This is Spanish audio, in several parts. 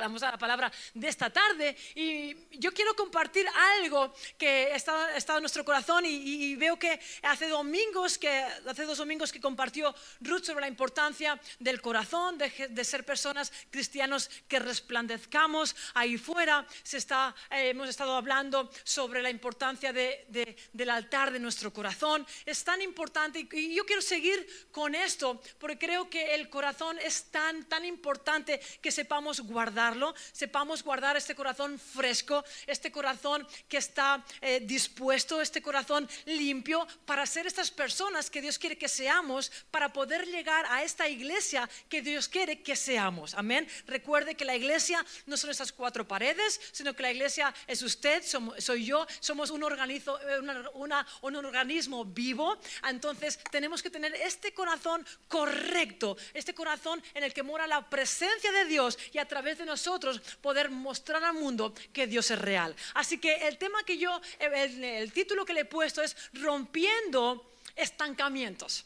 vamos a la palabra de esta tarde. Y yo quiero compartir algo que está, estado en nuestro corazón y, veo que hace, domingos que hace dos domingos que compartió Ruth sobre la importancia del corazón, de, ser personas cristianos que resplandezcamos ahí fuera. Se está, eh, hemos estado hablando sobre la importancia del altar de nuestro corazón. Es tan importante y yo quiero seguir con esto porque creo que el corazón es tan, tan importante que sepamos guardarlo sepamos guardar este corazón fresco, este corazón que está eh, dispuesto, este corazón limpio para ser estas personas que Dios quiere que seamos, para poder llegar a esta iglesia que Dios quiere que seamos. Amén. Recuerde que la iglesia no son esas cuatro paredes, sino que la iglesia es usted, soy yo, somos un, eh, una, un organismo vivo. Entonces tenemos que tener este corazón correcto, este corazón en el que mora la presencia de Dios y a través de nosotros nosotros poder mostrar al mundo que Dios es real. Así que el tema que yo, el, título que le he puesto es Rompiendo estancamientos.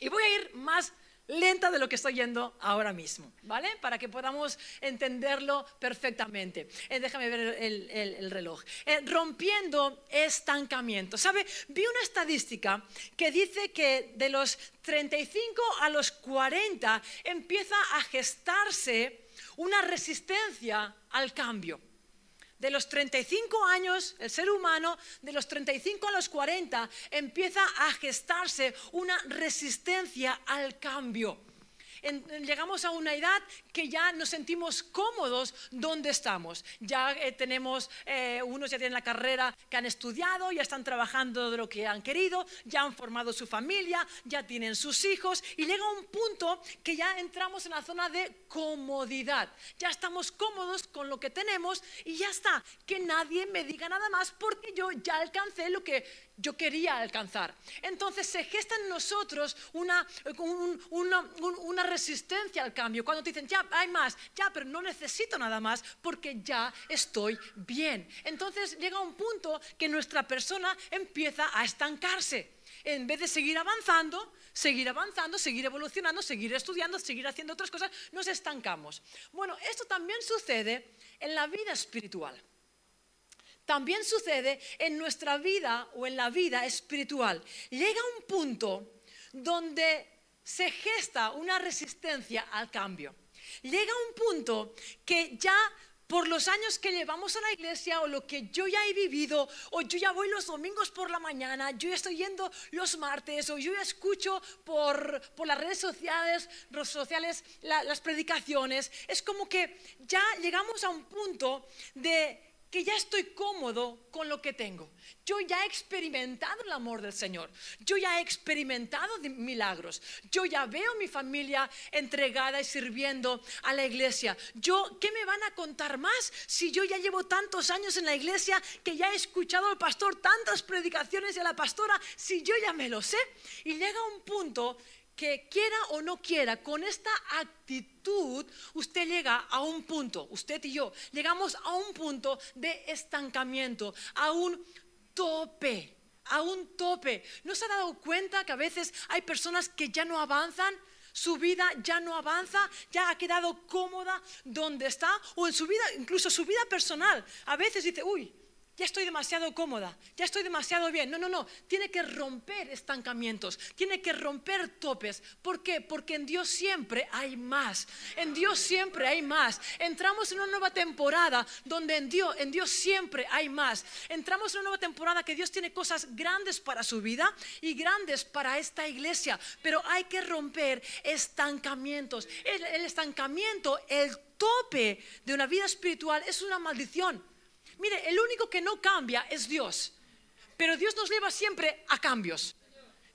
Y voy a ir más lenta de lo que estoy yendo ahora mismo, ¿vale? Para que podamos entenderlo perfectamente. Eh, déjame ver el, reloj. Eh, rompiendo estancamiento. ¿Sabe? Vi una estadística que dice que de los 35 a los 40 empieza a gestarse una resistencia al cambio. De los 35 años, el ser humano, de los 35 a los 40, empieza a gestarse una resistencia al cambio. llegamos a una edad que ya nos sentimos cómodos donde estamos. Ya eh, tenemos, eh, unos ya tienen la carrera que han estudiado, ya están trabajando de lo que han querido, ya han formado su familia, ya tienen sus hijos y llega un punto que ya entramos en la zona de comodidad. Ya estamos cómodos con lo que tenemos y ya está. Que nadie me diga nada más porque yo ya alcancé lo que yo quería alcanzar. Entonces se gesta en nosotros una, resistencia al cambio. Cuando te dicen, ya hay más, ya, pero no necesito nada más porque ya estoy bien. Entonces llega un punto que nuestra persona empieza a estancarse en vez de seguir avanzando, seguir avanzando, seguir evolucionando, seguir estudiando, seguir haciendo otras cosas, nos estancamos. Bueno, esto también sucede en la vida espiritual. También sucede en nuestra vida o en la vida espiritual. Llega un punto donde se gesta una resistencia al cambio. Llega un punto que ya por los años que llevamos a la iglesia o lo que yo ya he vivido, o yo ya voy los domingos por la mañana, yo ya estoy yendo los martes, o yo ya escucho por, por las redes sociales, sociales las predicaciones, es como que ya llegamos a un punto de que ya estoy cómodo con lo que tengo. Yo ya he experimentado el amor del Señor. Yo ya he experimentado milagros. Yo ya veo mi familia entregada y sirviendo a la iglesia. Yo, ¿qué me van a contar más si yo ya llevo tantos años en la iglesia que ya he escuchado al pastor tantas predicaciones de la pastora si yo ya me lo sé? Y llega un punto que quiera o no quiera, con esta actitud, usted llega a un punto, usted y yo, llegamos a un punto de estancamiento, a un tope, a un tope. ¿No se ha dado cuenta que a veces hay personas que ya no avanzan? su vida ya no avanza, ya ha quedado cómoda donde está, o en su vida, incluso su vida personal. A veces dice, uy, ya estoy demasiado cómoda, ya estoy demasiado bien. No, no, no, tiene que romper estancamientos, tiene que romper topes. ¿Por qué? Porque en Dios siempre hay más, en Dios siempre hay más. Entramos en una nueva temporada donde en Dios, en Dios siempre hay más. Entramos en una nueva temporada que Dios tiene cosas grandes para su vida y grandes para esta iglesia, pero hay que romper estancamientos. El, el estancamiento, el tope de una vida espiritual es una maldición. Mire, el único que no cambia es Dios, pero Dios nos lleva siempre a cambios.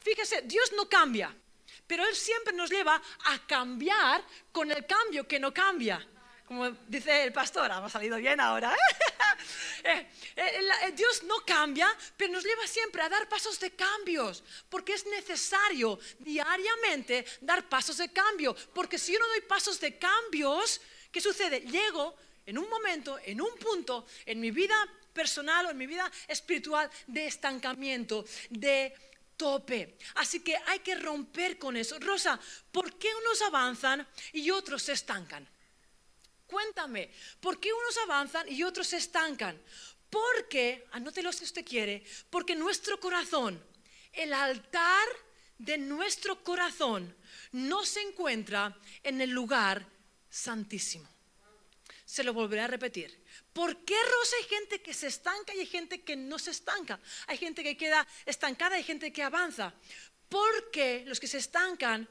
Fíjese, Dios no cambia, pero Él siempre nos lleva a cambiar con el cambio que no cambia. Como dice el pastor, ha salido bien ahora. Eh, eh, eh, Dios no cambia, pero nos lleva siempre a dar pasos de cambios, porque es necesario diariamente dar pasos de cambio, porque si yo no doy pasos de cambios, ¿qué sucede? Llego en un momento, en un punto, en mi vida personal o en mi vida espiritual de estancamiento, de tope. Así que hay que romper con eso. Rosa, ¿por qué unos avanzan y otros se estancan? Cuéntame, ¿por qué unos avanzan y otros se estancan? Porque, anótelo ah, si usted quiere, porque nuestro corazón, el altar de nuestro corazón, no se encuentra en el lugar santísimo se lo volveré a repetir. ¿Por qué, Rosa, hay gente que se estanca y hay gente que no se estanca? Hay gente que queda estancada, hay gente que avanza. Porque los que se estancan,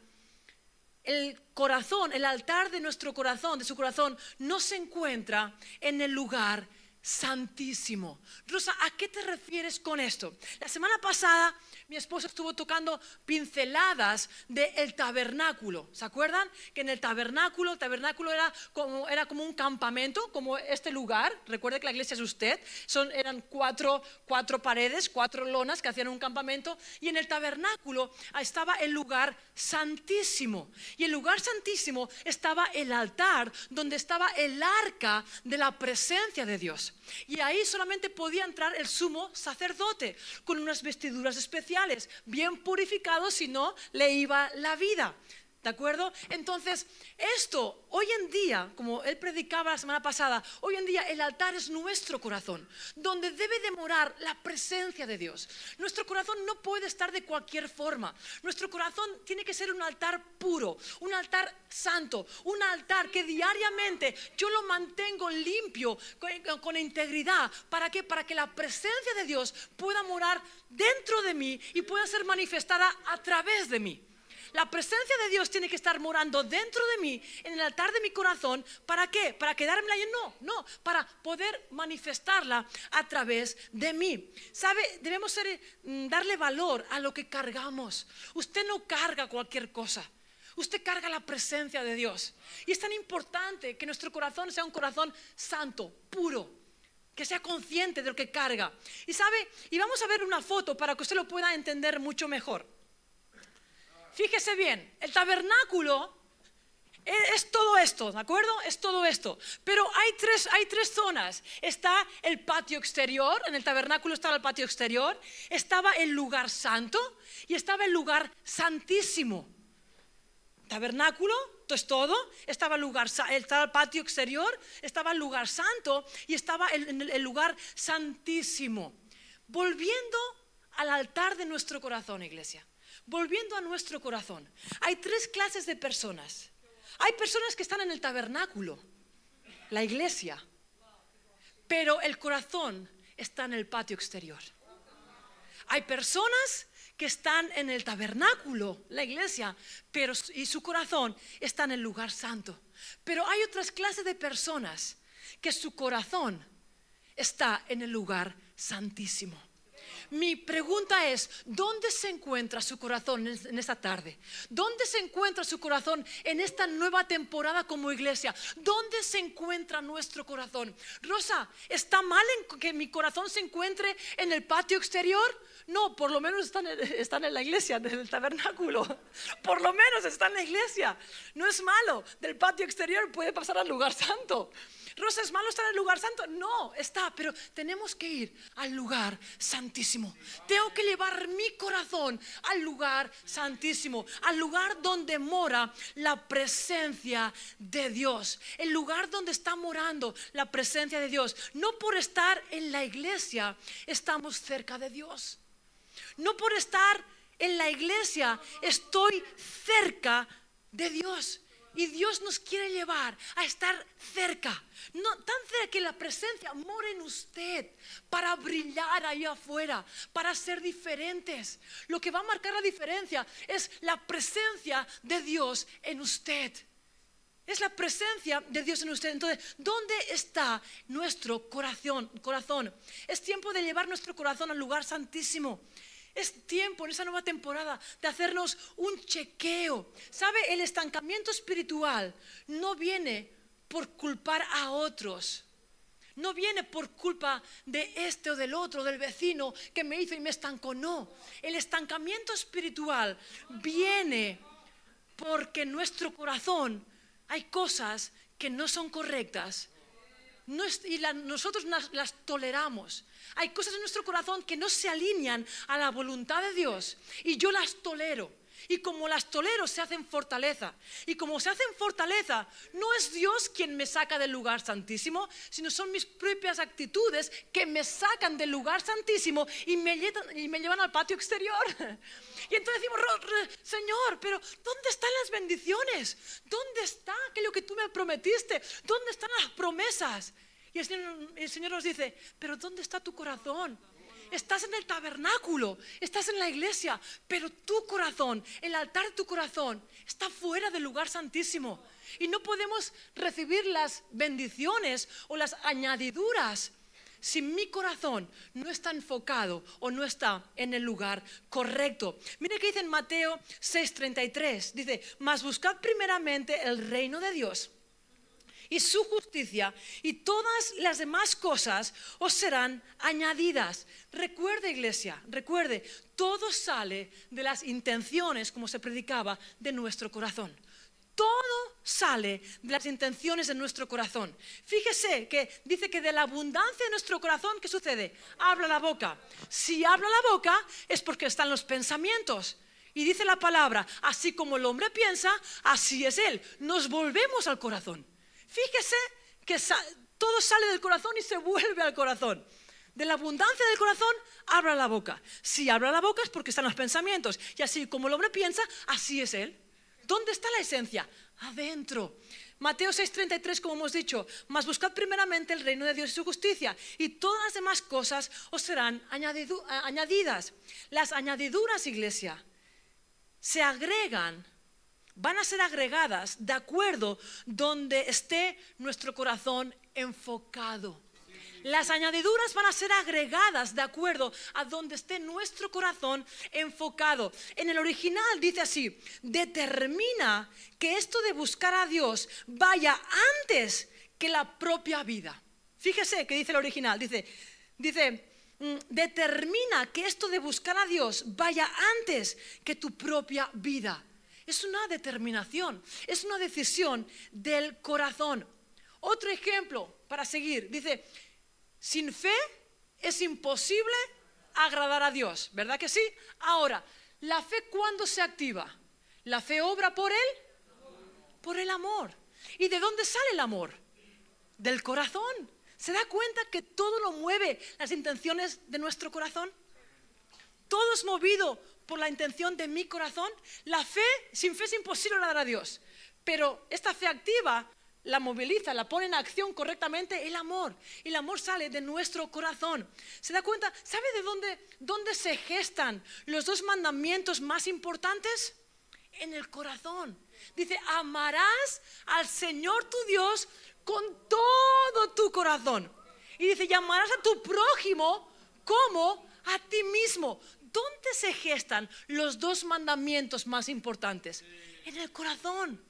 el corazón, el altar de nuestro corazón, de su corazón, no se encuentra en el lugar santísimo. Rosa, ¿a qué te refieres con esto? La semana pasada mi esposa estuvo tocando pinceladas del el tabernáculo. ¿Se acuerdan? Que en el tabernáculo, el tabernáculo era como, era como un campamento, como este lugar. Recuerde que la iglesia es usted. Son, eran cuatro, cuatro paredes, cuatro lonas que hacían un campamento. Y en el tabernáculo estaba el lugar santísimo. Y el lugar santísimo estaba el altar donde estaba el arca de la presencia de Dios. Y ahí solamente podía entrar el sumo sacerdote con unas vestiduras especiales, bien purificado, si no le iba la vida. ¿De acuerdo? Entonces, esto, hoy en día, como él predicaba la semana pasada, hoy en día el altar es nuestro corazón, donde debe de morar la presencia de Dios. Nuestro corazón no puede estar de cualquier forma. Nuestro corazón tiene que ser un altar puro, un altar santo, un altar que diariamente yo lo mantengo limpio, con, integridad. ¿Para qué? Para que la presencia de Dios pueda morar dentro de mí y pueda ser manifestada a través de mí. La presencia de Dios tiene que estar morando dentro de mí, en el altar de mi corazón. ¿Para qué? ¿Para quedarme ahí? No, no, para poder manifestarla a través de mí. ¿Sabe? Debemos mm, darle valor a lo que cargamos. Usted no carga cualquier cosa. Usted carga la presencia de Dios. Y es tan importante que nuestro corazón sea un corazón santo, puro, que sea consciente de lo que carga. Y sabe, y vamos a ver una foto para que usted lo pueda entender mucho mejor fíjese bien, el tabernáculo e, es, todo esto, ¿de acuerdo? Es todo esto. Pero hay tres, hay tres zonas. Está el patio exterior, en el tabernáculo estaba el patio exterior, estaba el lugar santo y estaba el lugar santísimo. Tabernáculo, esto es todo, estaba el, lugar, estaba el patio exterior, estaba el lugar santo y estaba el lugar santísimo. Volviendo al altar de nuestro corazón, iglesia. Volviendo a nuestro corazón, hay tres clases de personas. Hay personas que están en el tabernáculo, la iglesia, pero el corazón está en el patio exterior. Hay personas que están en el tabernáculo, la iglesia, pero y su corazón está en el lugar santo. Pero hay otras clases de personas que su corazón está en el lugar santísimo mi pregunta es, ¿dónde se encuentra su corazón en esta tarde? ¿Dónde se encuentra su corazón en esta nueva temporada como iglesia? ¿Dónde se encuentra nuestro corazón? Rosa, ¿está mal que mi corazón se encuentre en el patio exterior? No, por lo menos están, en la iglesia, en el tabernáculo. Por lo menos están en la iglesia. No es malo. Del patio exterior puede pasar al lugar santo es malo estar en el lugar santo. No, está, pero tenemos que ir al lugar santísimo. Tengo que llevar mi corazón al lugar santísimo, al lugar donde mora la presencia de Dios, el lugar donde está morando la presencia de Dios. No por estar en la iglesia estamos cerca de Dios. No por estar en la iglesia estoy cerca de Dios. Y Dios nos quiere llevar a estar cerca, no tan cerca que la presencia more en usted para brillar ahí afuera, para ser diferentes. Lo que va a marcar la diferencia es la presencia de Dios en usted. Es la presencia de Dios en usted. Entonces, ¿dónde está nuestro corazón? corazón? Es tiempo de llevar nuestro corazón al lugar santísimo. Es tiempo en esa nueva temporada de hacernos un chequeo. ¿Sabe? El estancamiento espiritual no viene por culpar a otros. No viene por culpa de este o del otro, del vecino que me hizo y me estancó. No. El estancamiento espiritual viene porque en nuestro corazón hay cosas que no son correctas y nosotros las toleramos. Hay cosas en nuestro corazón que no se alinean a la voluntad de Dios y yo las tolero. Y como las tolero, se hacen fortaleza. Y como se hacen fortaleza, no es Dios quien me saca del lugar santísimo, sino son mis propias actitudes que me sacan del lugar santísimo y me, llevan, al patio exterior. Y entonces decimos, Señor, pero ¿dónde están las bendiciones? ¿Dónde está aquello que tú me prometiste? ¿Dónde están las promesas? Y el Señor nos dice, pero ¿dónde está tu corazón? Estás en el tabernáculo, estás en la iglesia, pero tu corazón, el altar de tu corazón, está fuera del lugar santísimo. Y no podemos recibir las bendiciones o las añadiduras si mi corazón no está enfocado o no está en el lugar correcto. Mire que dice en Mateo 6:33, dice, mas buscad primeramente el reino de Dios y su justicia y todas las demás cosas os serán añadidas. Recuerde iglesia, recuerde, todo sale de las intenciones, como se predicaba, de nuestro corazón. Todo sale de las intenciones de nuestro corazón. Fíjese que dice que de la abundancia de nuestro corazón, ¿qué sucede? Habla la boca. Si habla la boca es porque están los pensamientos. Y dice la palabra, así como el hombre piensa, así es él. Nos volvemos al corazón. Fíjese que todo sale del corazón y se vuelve al corazón. De la abundancia del corazón, abra la boca. Si abra la boca es porque están los pensamientos. Y así como el hombre piensa, así es él. ¿Dónde está la esencia? Adentro. Mateo 6:33, como hemos dicho, mas buscad primeramente el reino de Dios y su justicia, y todas las demás cosas os serán añadidas. Las añadiduras, iglesia, se agregan van a ser agregadas de acuerdo donde esté nuestro corazón enfocado. Las añadiduras van a ser agregadas de acuerdo a donde esté nuestro corazón enfocado. En el original dice así, determina que esto de buscar a Dios vaya antes que la propia vida. Fíjese que dice el original, dice, dice, mm, determina que esto de buscar a Dios vaya antes que tu propia vida. Es una determinación, es una decisión del corazón. Otro ejemplo para seguir. Dice, sin fe es imposible agradar a Dios, ¿verdad que sí? Ahora, ¿la fe cuándo se activa? ¿La fe obra por Él? Por el amor. ¿Y de dónde sale el amor? Del corazón. ¿Se da cuenta que todo lo mueve las intenciones de nuestro corazón? Todo es movido por la intención de mi corazón. La fe, sin fe es imposible dar a Dios. Pero esta fe activa la moviliza, la pone en acción correctamente el amor. Y el amor sale de nuestro corazón. ¿Se da cuenta? ¿Sabe de dónde, dónde se gestan los dos mandamientos más importantes? En el corazón. Dice, amarás al Señor tu Dios con todo tu corazón. Y dice, llamarás a tu prójimo como a ti mismo. ¿Dónde se gestan los dos mandamientos más importantes? En el corazón.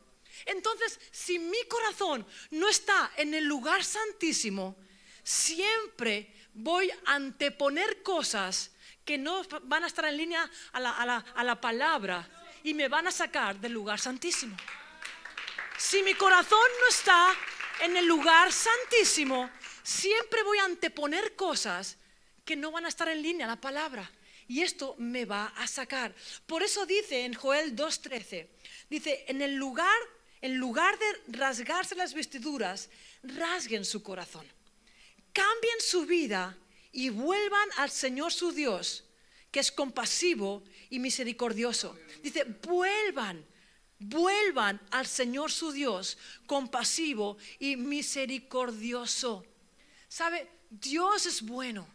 Entonces, si mi corazón no está en el lugar santísimo, siempre voy a anteponer cosas que no van a estar en línea a la, a la palabra y me van a sacar del lugar santísimo. Si mi corazón no está en el lugar santísimo, siempre voy a anteponer cosas que no van a estar en línea a la palabra y esto me va a sacar. Por eso dice en Joel 2.13, dice, en el lugar, en lugar de rasgarse las vestiduras, rasguen su corazón, cambien su vida y vuelvan al Señor su Dios, que es compasivo y misericordioso. Dice, vuelvan, vuelvan al Señor su Dios, compasivo y misericordioso. ¿Sabe? Dios es bueno.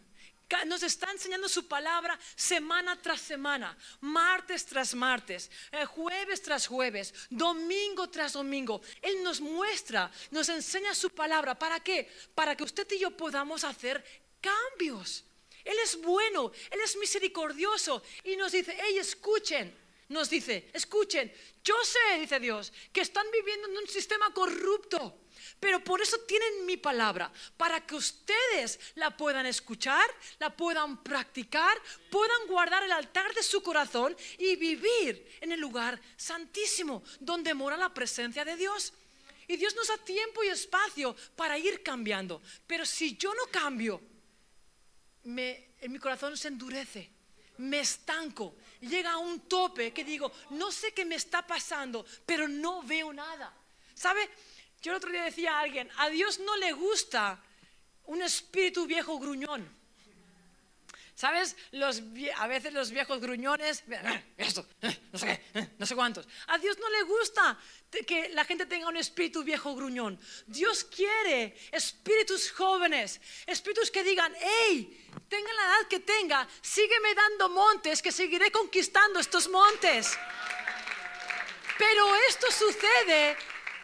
Nos está enseñando su palabra semana tras semana, martes tras martes, eh, jueves tras jueves, domingo tras domingo. Él nos muestra, nos enseña su palabra. ¿Para qué? Para que usted y yo podamos hacer cambios. Él es bueno, Él es misericordioso y nos dice, hey, escuchen nos dice, escuchen, yo sé, dice Dios, que están viviendo en un sistema corrupto. Pero por eso tienen mi palabra, para que ustedes la puedan escuchar, la puedan practicar, puedan guardar el altar de su corazón y vivir en el lugar santísimo, donde mora la presencia de Dios. Y Dios nos da tiempo y espacio para ir cambiando. Pero si yo no cambio, me, en mi corazón se endurece, me estanco, llega a un tope que digo, no sé qué me está pasando, pero no veo nada. ¿Sabe? Yo el otro día decía a alguien, a Dios no le gusta un espíritu viejo gruñón. ¿Sabes? a veces los viejos gruñones, eh, no sé eh, no sé cuántos. A Dios no le gusta que la gente tenga un espíritu viejo gruñón. Dios quiere espíritus jóvenes, espíritus que digan, hey, tenga la edad que tenga, sígueme dando montes, que seguiré conquistando estos montes. Pero esto sucede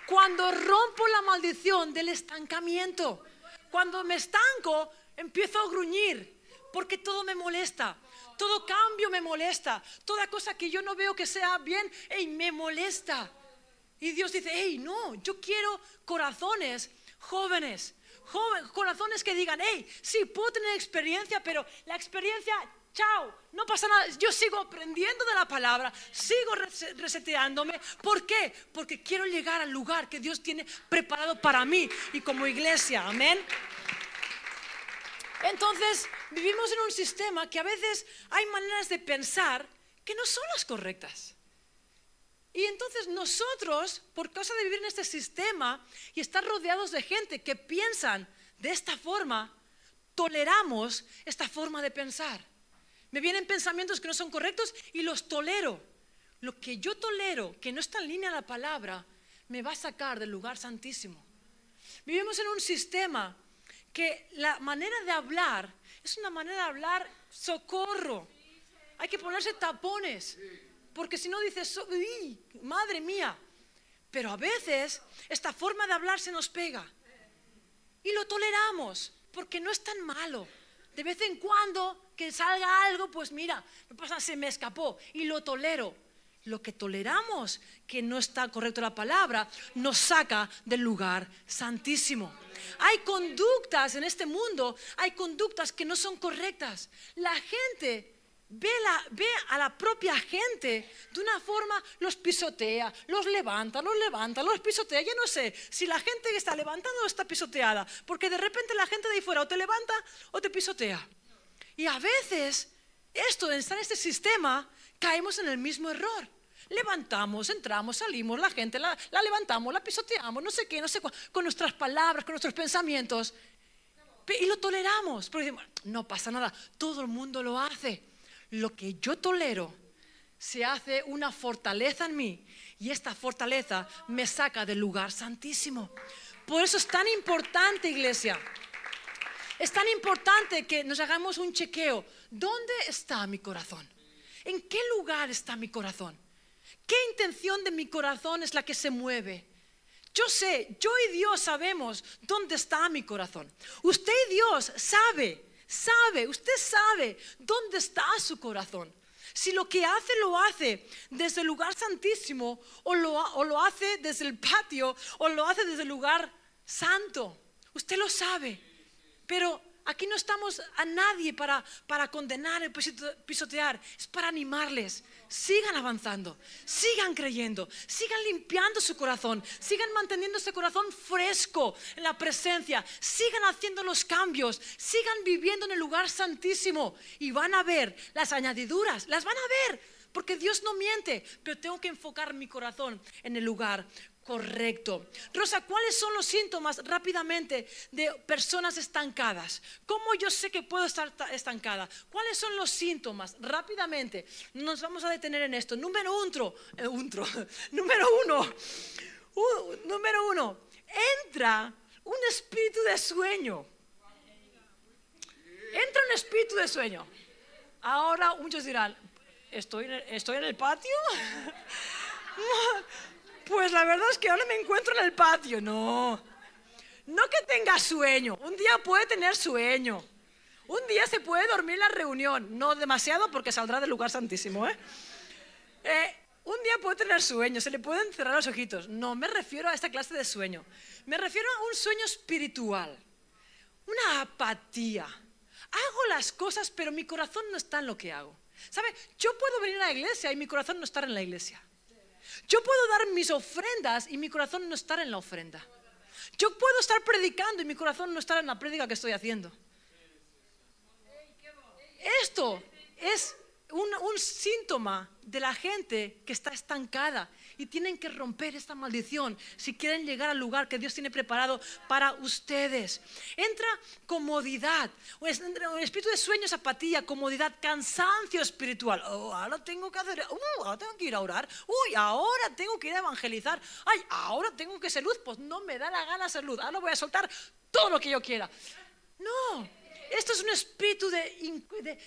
cuando rompo la maldición del estancamiento, cuando me estanco, empiezo a gruñir, porque todo me molesta, todo cambio me molesta, toda cosa que yo no veo que sea bien, hey, me molesta. Y Dios dice, hey, no, yo quiero corazones jóvenes, corazones que digan, hey, sí, puedo tener experiencia, pero la experiencia chao, no pasa nada. Yo sigo aprendiendo de la palabra, sigo reseteándome. ¿Por qué? Porque quiero llegar al lugar que Dios tiene preparado para mí y como iglesia. Amén. Entonces, vivimos en un sistema que a veces hay maneras de pensar que no son las correctas. Y entonces nosotros, por causa de vivir en este sistema y estar rodeados de gente que piensan de esta forma, toleramos esta forma de pensar. Me vienen pensamientos que no son correctos y los tolero. Lo que yo tolero, que no está en línea la palabra, me va a sacar del lugar santísimo. Vivimos en un sistema que la manera de hablar es una manera de hablar socorro. Hay que ponerse tapones, porque si no dices, madre mía. Pero a veces esta forma de hablar se nos pega y lo toleramos porque no es tan malo. De vez en cuando que salga algo, pues mira, me pasa, se me escapó y lo tolero. Lo que toleramos, que no está correcto la palabra, nos saca del lugar santísimo. Hay conductas en este mundo, hay conductas que no son correctas. La gente Ve, a la propia gente de una forma, los pisotea, los levanta, los levanta, los pisotea. Yo no sé si la gente que está levantando o está pisoteada, porque de repente la gente de ahí fuera o te levanta o te pisotea. Y a veces, esto, en este sistema, caemos en el mismo error. Levantamos, entramos, salimos, la gente la, levantamos, la pisoteamos, no sé qué, no sé cuál, con nuestras palabras, con nuestros pensamientos. Y lo toleramos, porque decimos, no pasa nada, todo el mundo lo hace lo que yo tolero se hace una fortaleza en mí y esta fortaleza me saca del lugar santísimo. Por eso es tan importante, iglesia. Es tan importante que nos hagamos un chequeo. ¿Dónde está mi corazón? ¿En qué lugar está mi corazón? ¿Qué intención de mi corazón es la que se mueve? Yo sé, yo y Dios sabemos dónde está mi corazón. Usted y Dios sabe sabe, usted sabe dónde está su corazón. Si lo que hace lo hace desde el lugar santísimo o lo, o lo hace desde el patio o lo hace desde el lugar santo, usted lo sabe. Pero Aquí no estamos a nadie para, para condenar el eh, pisotear, es para animarles. Sigan avanzando, sigan creyendo, sigan limpiando su corazón, sigan manteniendo ese corazón fresco en la presencia, sigan haciendo los cambios, sigan viviendo en el lugar santísimo y van a ver las añadiduras, las van a ver, porque Dios no miente, pero tengo que enfocar mi corazón en el lugar correcto. Rosa, ¿cuáles son los síntomas rápidamente de personas estancadas? ¿Cómo yo sé que puedo estar estancada? ¿Cuáles son los síntomas? Rápidamente, nos vamos a detener en esto. Número uno, eh, número uno, número entra un espíritu de sueño. Entra un espíritu de sueño. Ahora muchos dirán, ¿estoy estoy en el patio? pues la verdad es que ahora me encuentro en el patio. No, no que tenga sueño. Un día puede tener sueño. Un día se puede dormir en la reunión. No demasiado porque saldrá del lugar santísimo. ¿eh? Eh, un día puede tener sueño, se le pueden cerrar los ojitos. No, me refiero a esta clase de sueño. Me refiero a un sueño espiritual, una apatía. Hago las cosas, pero mi corazón no está en lo que hago. ¿Sabe? Yo puedo venir a la iglesia y mi corazón no estar en la iglesia. Yo puedo dar mis ofrendas y mi corazón no estar en la ofrenda. Yo puedo estar predicando y mi corazón no estar en la prédica que estoy haciendo. Esto es un, un síntoma de la gente que está estancada, y tienen que romper esta maldición si quieren llegar al lugar que Dios tiene preparado para ustedes. Entra comodidad, un espíritu de sueño, zapatilla, comodidad, cansancio espiritual. Oh, ahora tengo que hacer, uh, ahora tengo que ir a orar. Uy, ahora tengo que ir a evangelizar. Ay, ahora tengo que ser luz. Pues no me da la gana ser luz. Ahora voy a soltar todo lo que yo quiera. No, esto es un espíritu de,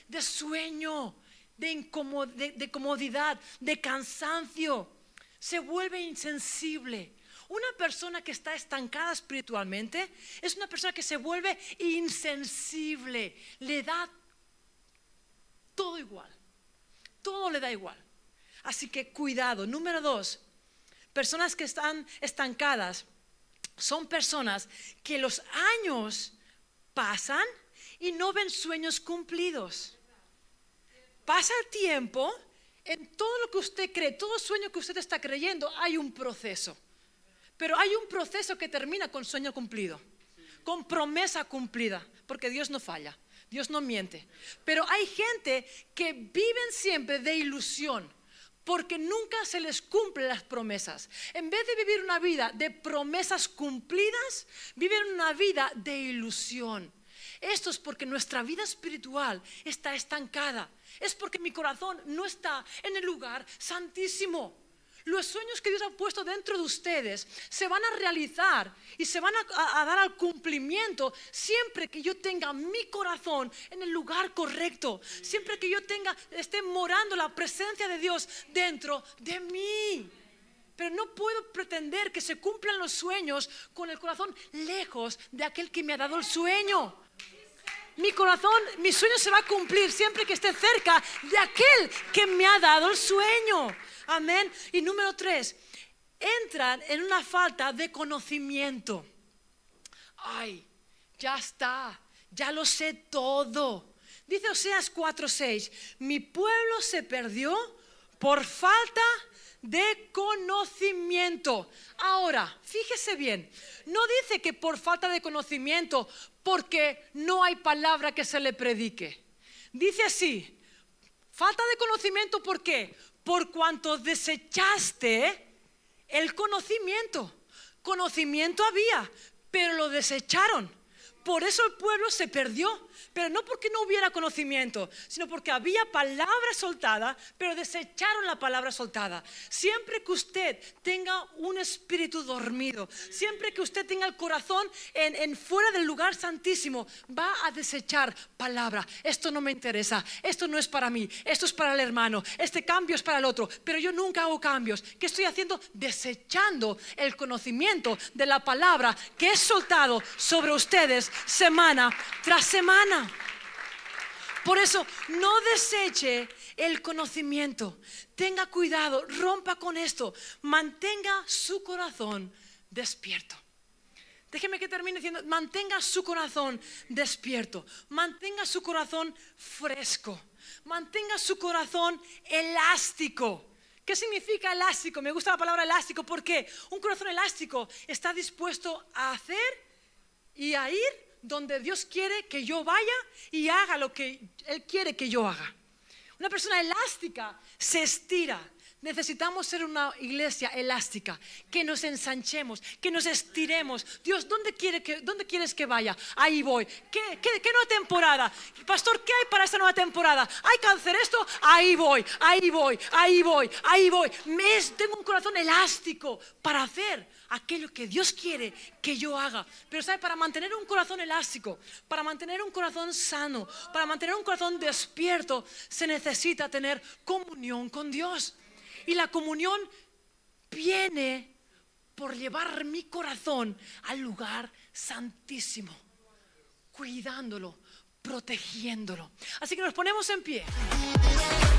de, sueño, de, incomodidad, de comodidad, de cansancio se vuelve insensible. Una persona que está estancada espiritualmente es una persona que se vuelve insensible, le da todo igual, todo le da igual. Así que cuidado. Número dos, personas que están estancadas son personas que los años pasan y no ven sueños cumplidos. Pasa el tiempo en todo lo que usted cree, todo sueño que usted está creyendo, hay un proceso. Pero hay un proceso que termina con sueño cumplido, con promesa cumplida, porque Dios no falla, Dios no miente. Pero hay gente que viven siempre de ilusión porque nunca se les cumplen las promesas. En vez de vivir una vida de promesas cumplidas, viven una vida de ilusión. Esto es porque nuestra vida espiritual está estancada. Es porque mi corazón no está en el lugar santísimo. Los sueños que Dios ha puesto dentro de ustedes se van a realizar y se van a, dar al cumplimiento siempre que yo tenga mi corazón en el lugar correcto, siempre que yo tenga esté morando la presencia de Dios dentro de mí. Pero no puedo pretender que se cumplan los sueños con el corazón lejos de aquel que me ha dado el sueño mi corazón, mi sueño se va a cumplir siempre que esté cerca de aquel que me ha dado el sueño. Amén. Y número tres, entran en una falta de conocimiento. Ay, ya está, ya lo sé todo. Dice Oseas 4:6, mi pueblo se perdió por falta de de conocimiento. Ahora, fíjese bien, no dice que por falta de conocimiento, porque no hay palabra que se le predique. Dice así, falta de conocimiento, ¿por qué? Por cuanto desechaste el conocimiento. Conocimiento había, pero lo desecharon. Por eso el pueblo se perdió pero no porque no hubiera conocimiento, sino porque había palabra soltada, pero desecharon la palabra soltada. Siempre que usted tenga un espíritu dormido, siempre que usted tenga el corazón en, fuera del lugar santísimo, va a desechar palabra. Esto no me interesa, esto no es para mí, esto es para el hermano, este cambio es para el otro, pero yo nunca hago cambios. ¿Qué estoy haciendo? Desechando el conocimiento de la palabra que es soltado sobre ustedes semana tras semana. Por eso, no deseche el conocimiento. Tenga cuidado, rompa con esto. Mantenga su corazón despierto. Déjeme que termine diciendo, mantenga su corazón despierto, mantenga su corazón fresco, mantenga su corazón elástico. ¿Qué significa elástico? Me gusta la palabra elástico porque un corazón elástico está dispuesto a hacer y a ir donde Dios quiere que yo vaya y haga lo que Él quiere que yo haga. Una persona elástica se estira, Necesitamos ser una iglesia elástica, que nos ensanchemos, que nos estiremos. Dios, ¿dónde, quiere que, dónde quieres que vaya? Ahí voy. ¿Qué, qué, nueva temporada? Pastor, ¿qué hay para esta nueva temporada? ¿Hay cáncer esto? Ahí voy, ahí voy, ahí voy, ahí voy. tengo un corazón elástico para hacer aquello que Dios quiere que yo haga. Pero, ¿sabe? Para mantener un corazón elástico, para mantener un corazón sano, para mantener un corazón despierto, se necesita tener comunión con Dios. Y la comunión viene por llevar mi corazón al lugar santísimo, cuidándolo, protegiéndolo. Así que nos ponemos en pie.